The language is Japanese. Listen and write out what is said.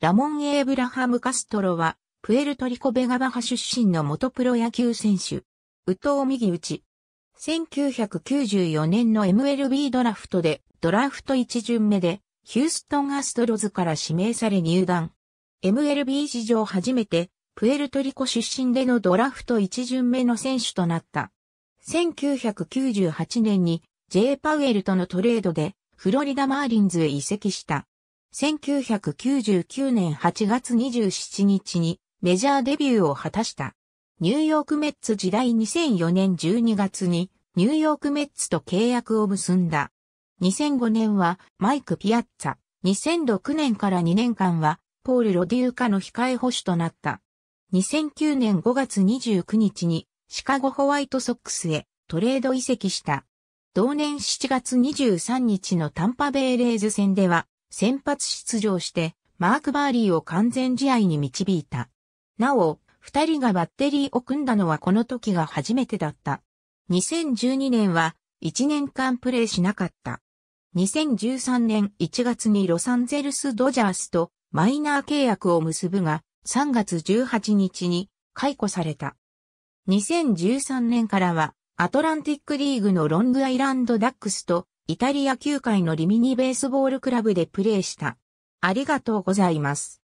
ラモン・エイブラハム・カストロは、プエルトリコ・ベガバハ出身の元プロ野球選手。宇藤右打。1994年の MLB ドラフトで、ドラフト1巡目で、ヒューストン・アストロズから指名され入団。MLB 史上初めて、プエルトリコ出身でのドラフト1巡目の選手となった。1998年に J. パウエルとのトレードでフロリダマーリンズへ移籍した。1999年8月27日にメジャーデビューを果たした。ニューヨークメッツ時代2004年12月にニューヨークメッツと契約を結んだ。2005年はマイク・ピアッツァ。2006年から2年間はポール・ロデューカの控え保守となった。2009年5月29日にシカゴホワイトソックスへトレード移籍した。同年7月23日のタンパベイレーズ戦では先発出場して、マーク・バーリーを完全試合に導いた。なお、二人がバッテリーを組んだのはこの時が初めてだった。2012年は1年間プレーしなかった。2013年1月にロサンゼルス・ドジャースとマイナー契約を結ぶが、3月18日に解雇された。2013年からはアトランティックリーグのロングアイランドダックスとイタリア球界のリミニベースボールクラブでプレーした。ありがとうございます。